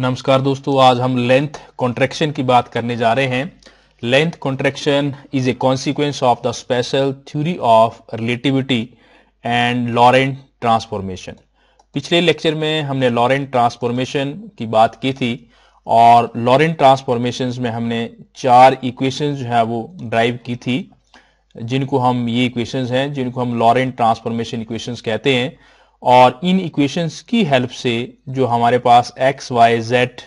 नमस्कार दोस्तों आज हम लेंथ कॉन्ट्रेक्शन की बात करने जा रहे हैं length contraction is a consequence of the special theory of relativity and Lorentz transformation पिछले लेक्चर में हमने लॉरेंट ट्रांसफॉर्मेशन की बात की थी और लॉरेंट ट्रांसफॉर्मेशन में हमने चार इक्वेशन जो है वो ड्राइव की थी जिनको हम ये इक्वेशन हैं जिनको हम लॉरेंट ट्रांसफॉर्मेशन इक्वेशन कहते हैं और इन इक्वेशंस की हेल्प से जो हमारे पास X Y Z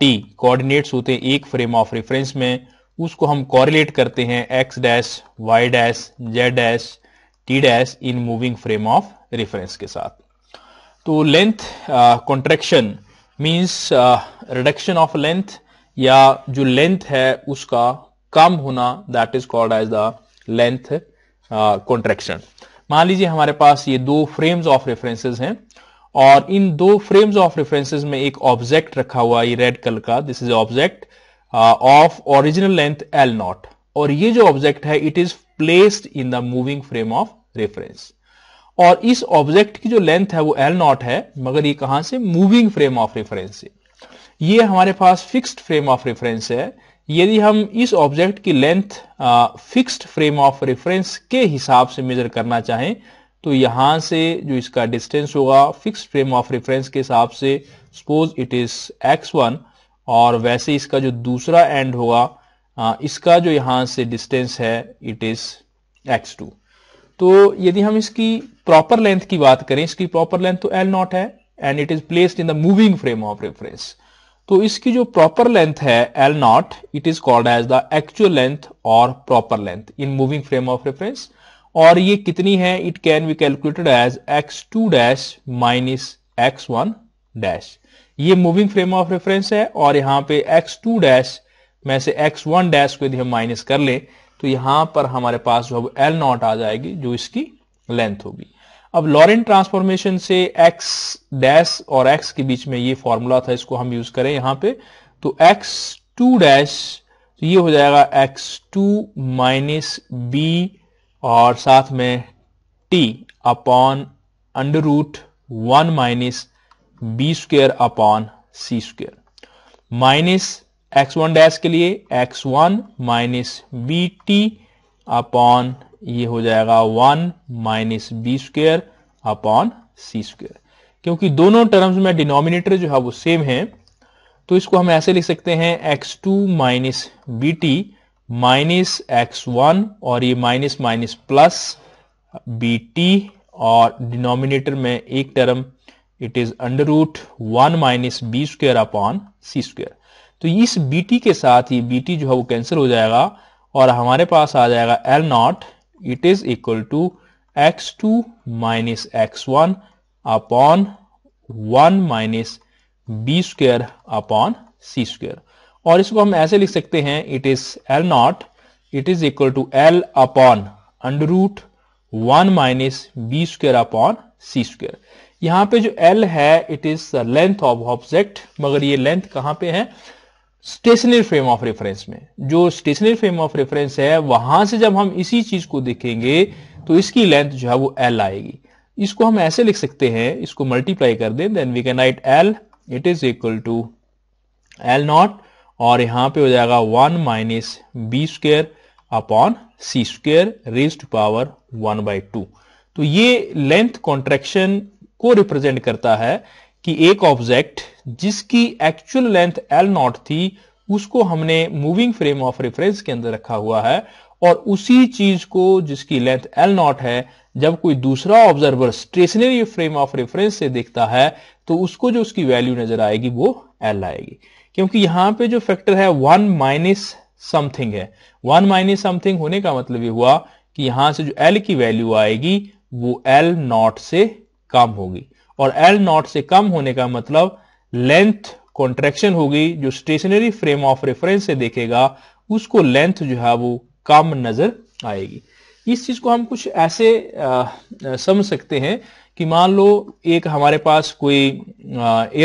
T coordinates होते हैं एक फ्रेम ऑफ रेफरेंस में उसको हम कॉरिलेट करते हैं X dash Y dash Z dash T dash in moving frame of reference के साथ तो length contraction means reduction of length या जो लेंथ है उसका कम होना that is called as the length contraction मान लीजिए हमारे पास ये दो फ्रेम्स ऑफ रेफरेंसेज हैं और इन दो फ्रेम्स ऑफ रेफरेंसेज में एक ऑब्जेक्ट रखा हुआ ये रेड कलर का this is object of original length L naught और ये जो ऑब्जेक्ट है it is placed in the moving frame of reference और इस ऑब्जेक्ट की जो लेंथ है वो एल नॉट है मगर ये कहां से मूविंग फ्रेम ऑफ रेफरेंस से ये हमारे पास फिक्स्ड फ्रेम ऑफ रेफरेंस है यदि हम इस ऑब्जेक्ट की length fixed frame of reference के हिसाब से मेजर करना चाहें तो यहां से जो इसका डिस्टेंस होगा फिक्स्ड फ्रेम ऑफ रेफरेंस के हिसाब से suppose it is X one और वैसे इसका जो दूसरा एंड होगा इसका जो यहां से डिस्टेंस है इट इज एक्स टू तो यदि हम इसकी प्रॉपर लेंथ की बात करें इसकी प्रॉपर लेंथ तो एल नॉट है and it is placed in the moving frame of reference तो इसकी जो प्रॉपर लेंथ है L naught it is called as the actual length और proper length in moving frame of reference और ये कितनी है it can be calculated as X two dash minus x one dash ये मूविंग फ्रेम ऑफ रेफरेंस है और यहाँ पे एक्स टू डैश में से एक्स वन डैश को यदि हम माइनस कर लें तो यहां पर हमारे पास जो एल नॉट आ जाएगी जो इसकी लेंथ होगी अब लॉरेंट ट्रांसफॉर्मेशन से एक्स डैश और एक्स के बीच में ये फॉर्मूला था इसको हम यूज करें यहां पे तो एक्स टू डैश तो ये हो जाएगा एक्स टू माइनस बी और साथ में t upon under root one minus v square upon c square minus x one dash के लिए x one minus v t upon ये हो जाएगा one minus v square upon c square क्योंकि दोनों टर्म्स में डिनोमिनेटर जो है वो सेम है तो इसको हम ऐसे लिख सकते हैं x two minus v t minus x one और ये minus minus plus v t और डिनोमिनेटर में एक term it is under root one minus v square upon c square तो इस बी टी के साथ ये बी टी जो है वो कैंसिल हो जाएगा और हमारे पास आ जाएगा l naught it is equal to x2 minus x1 upon 1 minus v square upon c square और इसको हम ऐसे लिख सकते हैं it is l naught it is equal to l upon under root one minus v square upon c square यहां पे जो एल है it is length of object मगर ये लेंथ कहां पे है स्टेशनरी फ्रेम ऑफ रेफरेंस में जो स्टेशनरी फ्रेम ऑफ रेफरेंस है वहां से जब हम इसी चीज को देखेंगे तो इसकी लेंथ जो है वो एल आएगी इसको हम ऐसे लिख सकते हैं इसको मल्टीप्लाई कर दें then we can write l it is equal to l naught और यहां पे हो जाएगा one minus v square upon c square raised power one by two तो ये लेंथ कॉन्ट्रेक्शन को रिप्रेजेंट करता है कि एक ऑब्जेक्ट जिसकी एक्चुअल लेंथ एल नॉट थी उसको हमने मूविंग फ्रेम ऑफ रेफरेंस के अंदर रखा हुआ है और उसी चीज को जिसकी लेंथ एल नॉट है जब कोई दूसरा observer stationary frame of reference से देखता है तो उसको जो उसकी वैल्यू नजर आएगी वो एल आएगी क्योंकि यहां पे जो फैक्टर है वन माइनस समथिंग है वन माइनस समथिंग होने का मतलब ये हुआ कि यहां से जो एल की वैल्यू आएगी वो एल नॉट से कम होगी और एल नॉट से कम होने का मतलब लेंथ कॉन्ट्रेक्शन होगी जो स्टेशनरी फ्रेम ऑफ रेफरेंस से देखेगा उसको लेंथ जो है वो कम नजर आएगी इस चीज को हम कुछ ऐसे आ, समझ सकते हैं कि मान लो एक हमारे पास कोई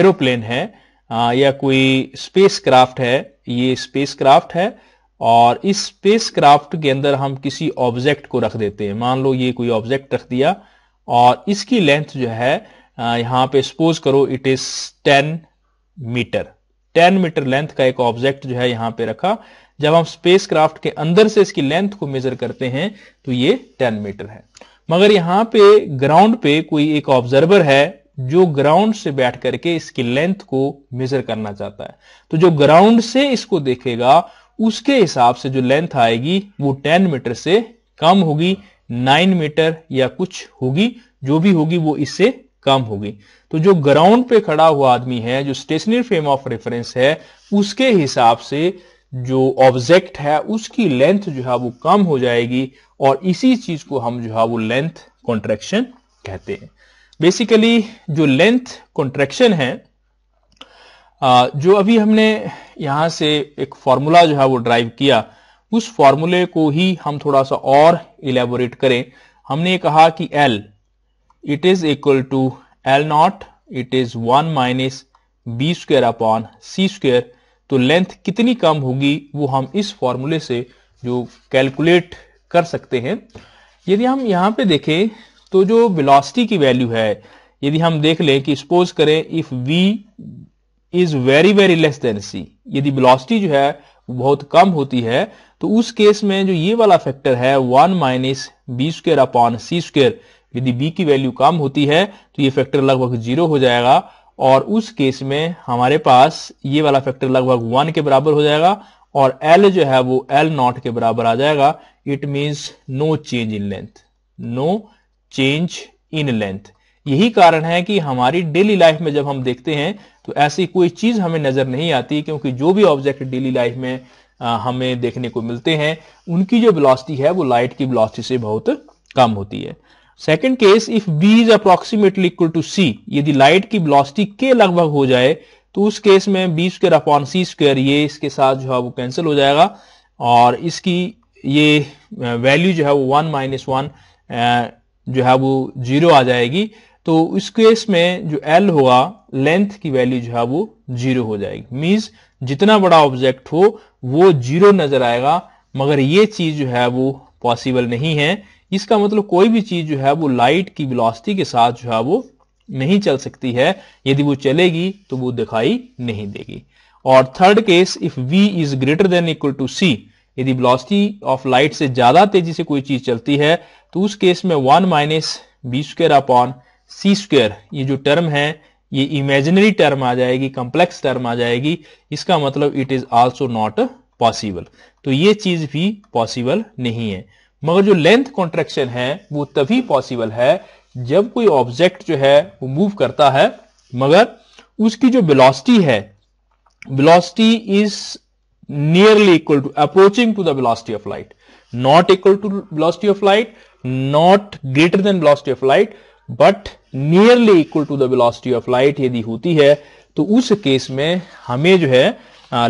एरोप्लेन है आ, या कोई स्पेस क्राफ्ट है ये स्पेस क्राफ्ट है और इस स्पेस क्राफ्ट के अंदर हम किसी ऑब्जेक्ट को रख देते हैं मान लो ये कोई ऑब्जेक्ट रख दिया और इसकी लेंथ जो है यहां पे सपोज करो it is ten metre ten metre length का एक ऑब्जेक्ट जो है यहां पे रखा जब हम स्पेस क्राफ्ट के अंदर से इसकी लेंथ को मेजर करते हैं तो ये टेन मीटर है मगर यहां पे ग्राउंड पे कोई एक ऑब्जर्वर है जो ग्राउंड से बैठ करके इसकी लेंथ को मेजर करना चाहता है तो जो ग्राउंड से इसको देखेगा उसके हिसाब से जो लेंथ आएगी वो टेन मीटर से कम होगी नाइन मीटर या कुछ होगी जो भी होगी वो इससे कम होगी तो जो ग्राउंड पे खड़ा हुआ आदमी है जो स्टेशनरी फ्रेम ऑफ रेफरेंस है उसके हिसाब से जो ऑब्जेक्ट है उसकी लेंथ जो है वो कम हो जाएगी और इसी चीज को हम जो है वो लेंथ कॉन्ट्रेक्शन कहते हैं बेसिकली जो लेंथ कॉन्ट्रेक्शन है जो अभी हमने यहां से एक फॉर्मूला जो है वो ड्राइव किया उस फॉर्मूले को ही हम थोड़ा सा और इलेबोरेट करें हमने कहा कि l it is equal to L naught it is 1 minus v square upon c square तो लेंथ कितनी कम होगी वो हम इस फॉर्मूले से जो कैलकुलेट कर सकते हैं यदि हम यहाँ पे देखें तो जो वेलोसिटी की वैल्यू है यदि हम देख लें कि सपोज करें if v is very very less then c यदि वेलोसिटी जो है बहुत कम होती है तो उस केस में जो ये वाला फैक्टर है one minus v square upon c square यदि बी की वैल्यू कम होती है तो ये फैक्टर लगभग जीरो हो जाएगा और उस केस में हमारे पास ये वाला फैक्टर लगभग वन के बराबर हो जाएगा और एल जो है वो एल नॉट के बराबर आ जाएगा it means no change in length no change in length यही कारण है कि हमारी डेली लाइफ में जब हम देखते हैं तो ऐसी कोई चीज हमें नजर नहीं आती क्योंकि जो भी ऑब्जेक्ट डेली लाइफ में हमें देखने को मिलते हैं उनकी जो ब्लॉस्टी है वो लाइट की ब्लॉस्टी से बहुत कम होती है second case if v is approximately equal to c यदि लाइट की वेलोसिटी के लगभग हो जाए तो उस केस में v square upon c square ये इसके साथ जो है वो कैंसिल हो जाएगा और इसकी ये वैल्यू जो है वो वन माइनस वन जो है वो जीरो आ जाएगी तो इस केस में जो एल होगा लेंथ की वैल्यू जो है वो जीरो हो जाएगी मीन्स जितना बड़ा ऑब्जेक्ट हो वो जीरो नजर आएगा मगर ये चीज जो है वो पॉसिबल नहीं है इसका मतलब कोई भी चीज जो है वो लाइट की विलॉसिटी के साथ जो है वो नहीं चल सकती है यदि वो चलेगी तो वो दिखाई नहीं देगी और third case if v is greater than equal to c यदि वेलोसिटी ऑफ लाइट से ज्यादा तेजी से कोई चीज चलती है तो उस केस में one minus v square upon c square ये जो टर्म है ये इमेजिनरी टर्म आ जाएगी कॉम्प्लेक्स टर्म आ जाएगी इसका मतलब it is also not possible तो ये चीज भी पॉसिबल नहीं है मगर जो लेंथ कॉन्ट्रेक्शन है वो तभी पॉसिबल है जब कोई ऑब्जेक्ट जो है वो मूव करता है मगर उसकी जो वेलोसिटी है velocity is nearly equal to approaching to the velocity of light not equal to velocity of light not greater than velocity of light but nearly equal to the velocity of light यदि होती है तो उस case में हमें जो है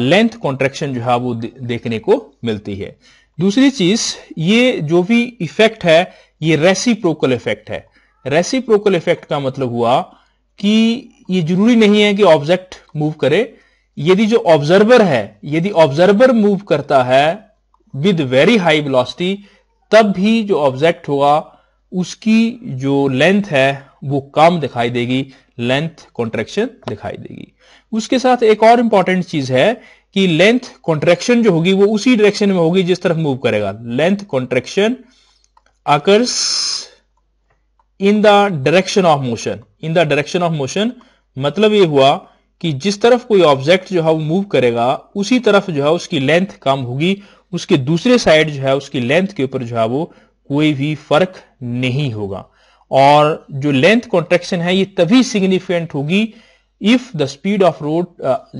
length contraction जो है वो देखने को मिलती है दूसरी चीज ये जो भी इफेक्ट है ये रेसिप्रोकल इफेक्ट है रेसिप्रोकल इफेक्ट का मतलब हुआ कि ये जरूरी नहीं है कि ऑब्जेक्ट मूव करे यदि जो ऑब्जर्वर है यदि ऑब्जर्वर मूव करता है विद वेरी हाई वेलोसिटी तब भी जो ऑब्जेक्ट होगा उसकी जो लेंथ है वो कम दिखाई देगी लेंथ कॉन्ट्रेक्शन दिखाई देगी उसके साथ एक और इंपॉर्टेंट चीज है कि लेंथ कॉन्ट्रेक्शन जो होगी वो उसी डायरेक्शन में होगी जिस तरफ मूव करेगा length contraction occurs in the direction of motion in the direction of motion मतलब ये हुआ कि जिस तरफ कोई ऑब्जेक्ट जो है वो मूव करेगा उसी तरफ जो है उसकी लेंथ कम होगी उसके दूसरे साइड जो है उसकी लेंथ के ऊपर जो है वो कोई भी फर्क नहीं होगा और जो लेंथ कॉन्ट्रेक्शन है ये तभी सिग्निफिकेंट होगी if the speed of rod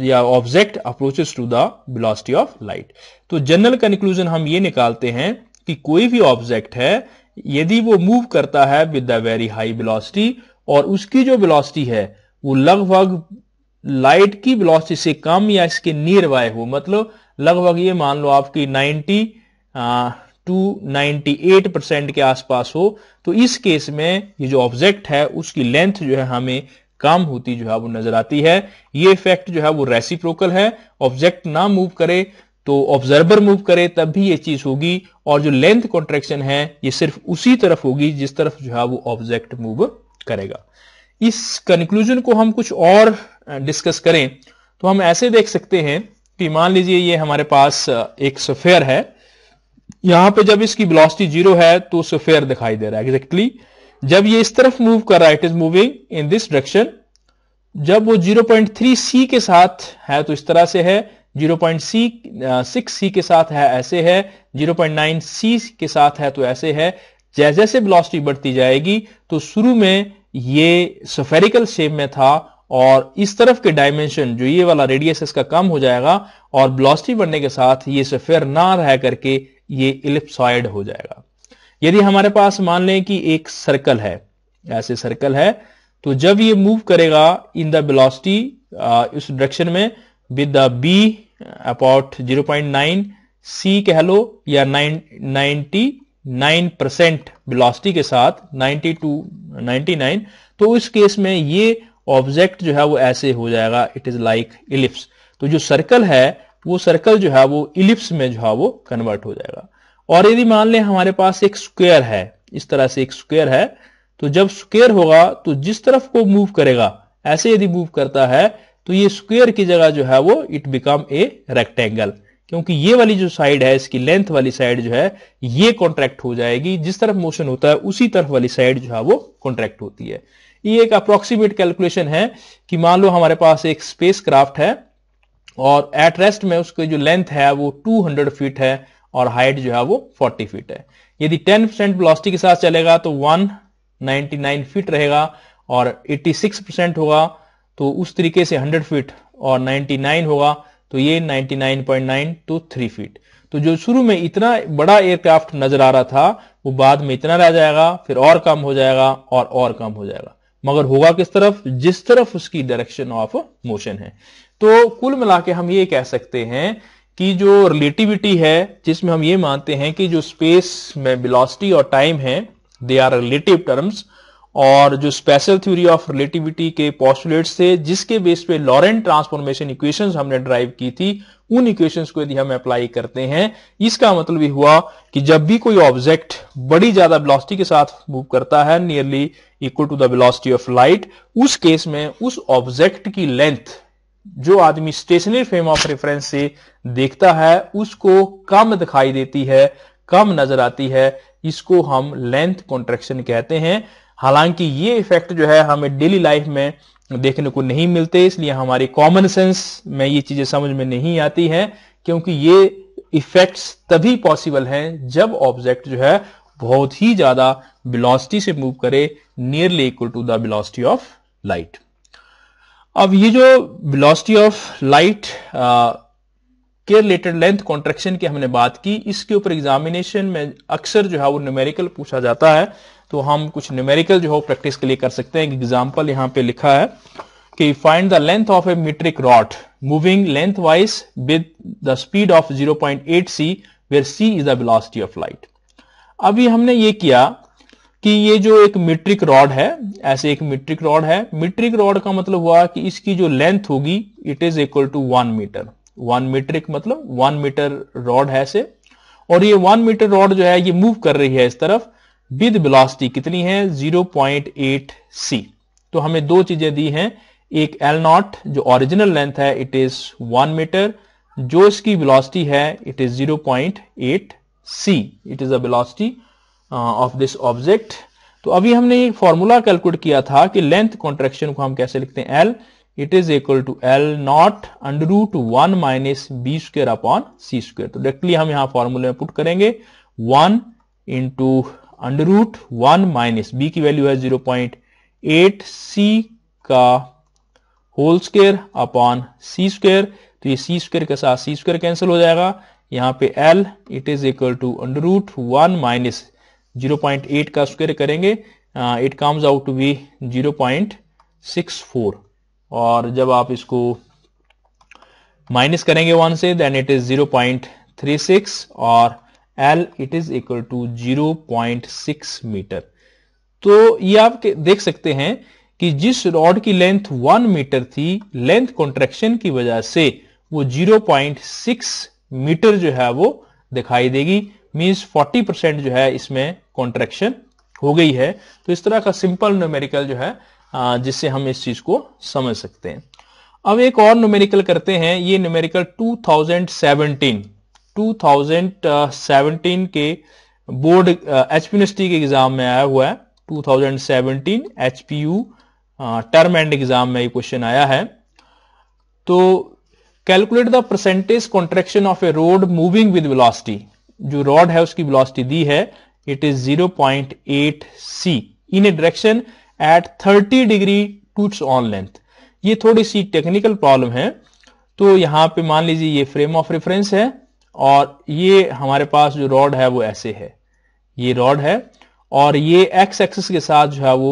या object approaches to the velocity of light तो जनरल कंक्लूजन हम ये निकालते हैं कि कोई भी ऑब्जेक्ट है यदि वो मूव करता है with the very high velocity और उसकी जो वेलोसिटी है वो लगभग लाइट की वेलोसिटी से कम या इसके नियर बाय हो मतलब लगभग ये मान लो आपकी 90 टू 98 परसेंट के आसपास हो तो इस केस में ये जो ऑब्जेक्ट है उसकी लेंथ जो है हमें कम होती जो है वो नजर आती है ये इफेक्ट जो है वो रेसिप्रोकल है ऑब्जेक्ट ना मूव करे तो ऑब्जर्वर मूव करे तब भी ये चीज होगी और जो लेंथ कॉन्ट्रेक्शन है ये सिर्फ उसी तरफ होगी जिस तरफ जो है वो ऑब्जेक्ट मूव करेगा इस कंक्लूजन को हम कुछ और डिस्कस करें तो हम ऐसे देख सकते हैं कि मान लीजिए ये हमारे पास एक सफेयर है यहां पे जब इसकी ब्लॉस्टी जीरो है तो सफेयर दिखाई दे रहा है एग्जैक्टली exactly जब ये इस तरफ मूव कर रहा है it is moving in this direction जब वो 0.3 सी के साथ है तो इस तरह से है 0.6 सी के साथ है ऐसे है 0.9 सी के साथ है तो ऐसे है जैसे जैसे ब्लॉस्टी बढ़ती जाएगी तो शुरू में ये सफेरिकल शेप में था और इस तरफ के डायमेंशन जो ये वाला रेडियस इसका कम हो जाएगा और ब्लॉस्टी बढ़ने के साथ ये सफेर ना रह करके ये इलिप्सॉइड हो जाएगा यदि हमारे पास मान लें कि एक सर्कल है ऐसे सर्कल है तो जब ये मूव करेगा इन द बिलोसिटी उस डायरेक्शन में विद द बी अबाउट 0.9 सी कह लो या नाइनटी नाइन परसेंट बिलोसिटी के साथ 92 99 तो इस केस में ये ऑब्जेक्ट जो है वो ऐसे हो जाएगा इट इज लाइक इलिप्स तो जो सर्कल है वो सर्कल जो है वो इलिप्स में जो है वो कन्वर्ट हो जाएगा और यदि मान लें हमारे पास एक स्क्वेयर है इस तरह से एक स्क्वेयर है तो जब स्क्वेयर होगा तो जिस तरफ को मूव करेगा ऐसे यदि मूव करता है तो ये स्क्वेयर की जगह जो है वो इट बिकम ए रेक्टेंगल क्योंकि ये वाली जो साइड है इसकी लेंथ वाली साइड जो है ये कॉन्ट्रैक्ट हो जाएगी जिस तरफ मोशन होता है उसी तरफ वाली साइड जो है वो कॉन्ट्रैक्ट होती है ये एक अप्रोक्सीमेट कैलकुलेशन है कि मान लो हमारे पास एक स्पेस क्राफ्ट है और एट रेस्ट में उसकी जो लेंथ है वो 200 फीट है और हाइट जो है वो 40 फीट है यदि 10 परसेंट ब्लॉस्टी के साथ चलेगा तो 199 फीट रहेगा और 86 परसेंट होगा तो उस तरीके से 100 फीट और 99 होगा तो ये 99.9 तो 3 फीट तो जो शुरू में इतना बड़ा एयरक्राफ्ट नजर आ रहा था वो बाद में इतना रह जाएगा फिर और कम हो जाएगा और और कम हो जाएगा मगर होगा किस तरफ जिस तरफ उसकी डायरेक्शन ऑफ मोशन है तो कुल मिला के हम ये कह सकते हैं की जो रिलेटिविटी है जिसमें हम ये मानते हैं कि जो स्पेस में बिलोसिटी और टाइम है दे आर रिलेटिव टर्म्स और जो स्पेशल थ्योरी ऑफ रिलेटिविटी के पॉस्टुलेट्स थे जिसके बेस पे लॉरेंट ट्रांसफॉर्मेशन इक्वेशंस हमने ड्राइव की थी उन इक्वेशंस को यदि हम अप्लाई करते हैं इसका मतलब ये हुआ कि जब भी कोई ऑब्जेक्ट बड़ी ज्यादा वेलोसिटी के साथ मूव करता है nearly equal to the velocity of light उस केस में उस ऑब्जेक्ट की लेंथ जो आदमी स्टेशनरी फ्रेम ऑफ रेफरेंस से देखता है उसको कम दिखाई देती है कम नजर आती है इसको हम लेंथ कॉन्ट्रेक्शन कहते हैं हालांकि ये इफेक्ट जो है हमें डेली लाइफ में देखने को नहीं मिलते इसलिए हमारी कॉमन सेंस में ये चीजें समझ में नहीं आती हैं क्योंकि ये इफेक्ट्स तभी पॉसिबल हैं जब ऑब्जेक्ट जो है बहुत ही ज्यादा बिलोसिटी से मूव करे nearly equal to the velocity of light अब ये जो वेलोसिटी ऑफ लाइट के रिलेटेड लेंथ कॉन्ट्रेक्शन की हमने बात की इसके ऊपर एग्जामिनेशन में अक्सर जो है वो न्यूमेरिकल पूछा जाता है तो हम कुछ न्यूमेरिकल जो है प्रैक्टिस के लिए कर सकते हैं एग्जाम्पल यहां पे लिखा है कि find the length of a metric rod moving length wise with the speed of 0.8 c where c is the velocity of light अभी हमने ये किया कि ये जो एक मीट्रिक रॉड है ऐसे एक मीट्रिक रॉड है मीट्रिक रॉड का मतलब हुआ कि इसकी जो लेंथ होगी it is equal to one metre one metric मतलब वन मीटर रॉड है ऐसे और ये वन मीटर रॉड जो है ये मूव कर रही है इस तरफ विद वेलोसिटी कितनी है जीरो पॉइंट एट सी तो हमें दो चीजें दी हैं एक एल नॉट जो ओरिजिनल लेंथ है इट इज वन मीटर जो इसकी वेलोसिटी है it is zero point eight c it is a velocity of this object तो अभी हमने फॉर्मूला कैलकुलेट किया था कि लेंथ कॉन्ट्रेक्शन को हम कैसे लिखते हैं l it is equal to l naught under root one minus v square upon c square तो डायरेक्टली हम यहाँ फॉर्मूले में पुट करेंगे one into under root one minus v की वैल्यू है जीरो पॉइंट एट सी का whole square upon c square तो ये सी स्क्र के साथ सी स्क्र कैंसिल हो जाएगा यहाँ पे l it is equal to under root one minus 0.8 का स्क्वायर करेंगे it comes out to be 0.64 और जब आप इसको माइनस करेंगे वन से देन इट इज 0.36 और l it is equal to 0.6 metre तो ये आप देख सकते हैं कि जिस रॉड की लेंथ वन मीटर थी लेंथ कॉन्ट्रेक्शन की वजह से वो 0.6 मीटर जो है वो दिखाई देगी मीन्स 40 परसेंट जो है इसमें कॉन्ट्रेक्शन हो गई है तो इस तरह का सिंपल न्यूमेरिकल जो है जिससे हम इस चीज को समझ सकते हैं अब एक और न्यूमेरिकल करते हैं ये न्यूमेरिकल 2017 2017 के बोर्ड एच पी के एग्जाम में आया हुआ है 2017 H P term end exam में ये क्वेश्चन आया है तो calculate the percentage contraction of a rod moving with velocity जो रॉड है उसकी वेलोसिटी दी है it is 0.8C in a direction at 30 degree to on length. ये थोड़ी सी टेक्निकल प्रॉब्लम है तो यहां पे मान लीजिए ये फ्रेम ऑफ रेफरेंस है और ये हमारे पास जो रॉड है वो ऐसे है ये रॉड है और ये एक्स एक्सिस के साथ जो है वो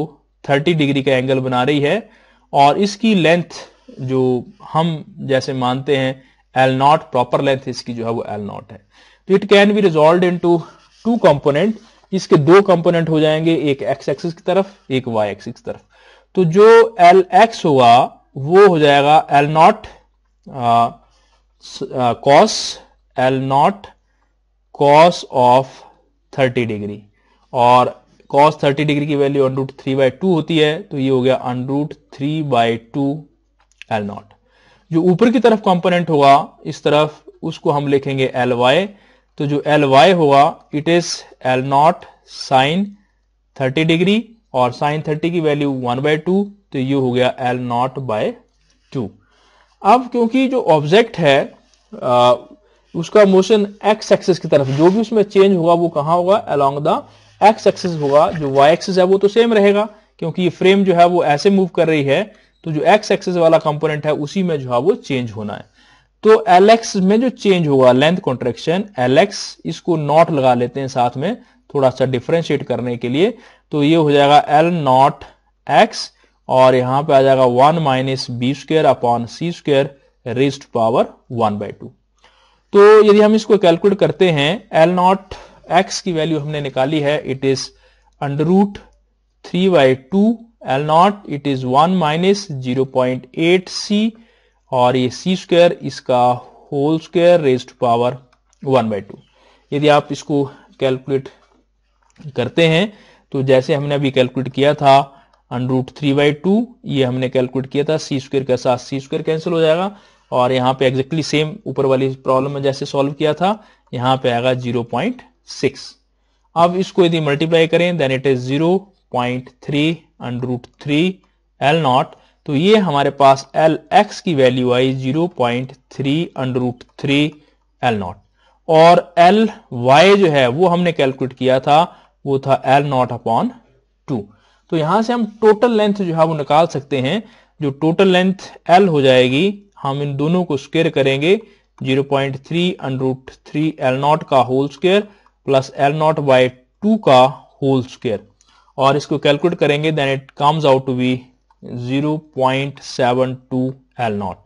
30 डिग्री का एंगल बना रही है और इसकी लेंथ जो हम जैसे मानते हैं एल नॉट प्रॉपर लेंथ इसकी जो है वो एल नॉट है तो it can be resolve into two component इसके दो कंपोनेंट हो जाएंगे एक एक्स एक्सिस की तरफ एक वाई एक्सिस की तरफ तो जो एल एक्स होगा वो हो जाएगा l naught cos l naught cos of thirty degree और कॉस थर्टी डिग्री की value under root three by two होती है तो ये हो गया under root three by two l naught जो ऊपर की तरफ कंपोनेंट होगा इस तरफ उसको हम लिखेंगे एल वाई तो जो एल वाई होगा it is l naught sine thirty degree और साइन थर्टी की वैल्यू वन बाय टू तो ये हो गया एल नॉट बाय टू अब क्योंकि जो ऑब्जेक्ट है आ, उसका मोशन एक्स एक्सिस की तरफ जो भी उसमें चेंज होगा वो कहाँ होगा अलोंग द एक्स एक्सिस होगा जो वाई एक्सिस है वो तो सेम रहेगा क्योंकि ये फ्रेम जो है वो ऐसे मूव कर रही है तो जो एक्स एक्सिस वाला कंपोनेंट है उसी में जो है वो चेंज होना है तो एल एक्स में जो चेंज होगा लेंथ कॉन्ट्रेक्शन एल एक्स इसको नॉट लगा लेते हैं साथ में थोड़ा सा डिफ्रेंशिएट करने के लिए तो ये हो जाएगा एल नॉट एक्स और यहां पे आ जाएगा one minus v square upon c square raised power one by two तो यदि हम इसको कैलकुलेट करते हैं एल नॉट एक्स की वैल्यू हमने निकाली है it is under root three by two l naught it is one minus zero point eight c और ये सी स्क्वेयर इसका whole square raise to power one by two यदि आप इसको कैलकुलेट करते हैं तो जैसे हमने अभी कैलकुलेट किया था अनरूट थ्री बाई टू ये हमने कैलकुलेट किया था सी स्क्वेयर के साथ सी स्क्वेयर कैंसिल हो जाएगा और यहाँ पे एग्जैक्टली सेम ऊपर वाली प्रॉब्लम में जैसे सॉल्व किया था यहाँ पे आएगा जीरो पॉइंट सिक्स अब इसको यदि मल्टीप्लाई करें then it is zero point three root three l naught तो ये हमारे पास एल एक्स की वैल्यू आई zero point three under root three l naught और एल वाई जो है वो हमने कैलकुलेट किया था वो था एल नॉट अपॉन टू तो यहां से हम टोटल लेंथ जो है वो निकाल सकते हैं जो टोटल लेंथ एल हो जाएगी हम इन दोनों को स्क्वेयर करेंगे 0.3 point three under root three l naught का whole square plus l naught by two का होल स्क्वेयर और इसको कैलकुलेट करेंगे then it comes out to be zero point seven two l naught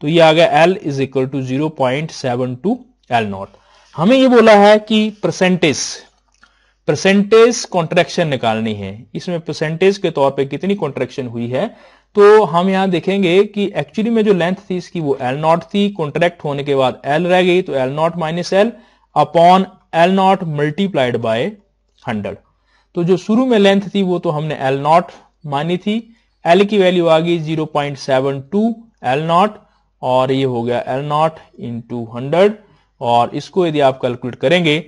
तो ये आ गया l is equal to zero point seven two l naught हमें ये बोला है कि परसेंटेज परसेंटेज कॉन्ट्रेक्शन निकालनी है इसमें परसेंटेज के तौर पे कितनी कॉन्ट्रेक्शन हुई है तो हम यहां देखेंगे कि एक्चुअली में जो लेंथ थी इसकी वो एल नॉट थी कॉन्ट्रैक्ट होने के बाद एल रह गई तो L naught minus l upon l naught multiplied by hundred तो जो शुरू में लेंथ थी वो तो हमने एल नॉट मानी थी एल की वैल्यू आ गई zero point seven two l naught और ये हो गया l naught into hundred और इसको यदि आप कैलकुलेट करेंगे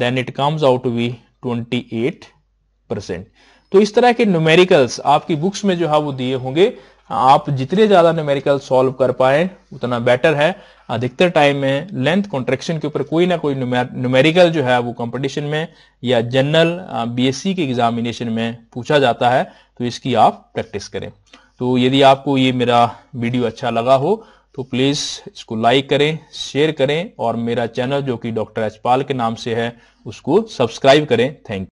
then it comes out to be twenty eight percent तो इस तरह के न्यूमेरिकल्स आपकी बुक्स में जो है हाँ वो दिए होंगे आप जितने ज्यादा न्यूमेरिकल सॉल्व कर पाए उतना बेटर है अधिकतर टाइम में लेंथ कॉन्ट्रेक्शन के ऊपर कोई ना कोई न्यूमेरिकल जो है वो कंपटीशन में या जनरल बीएससी के एग्जामिनेशन में पूछा जाता है तो इसकी आप प्रैक्टिस करें तो यदि आपको ये मेरा वीडियो अच्छा लगा हो तो प्लीज़ इसको लाइक करें शेयर करें और मेरा चैनल जो कि डॉक्टर एचपाल के नाम से है उसको सब्सक्राइब करें थैंक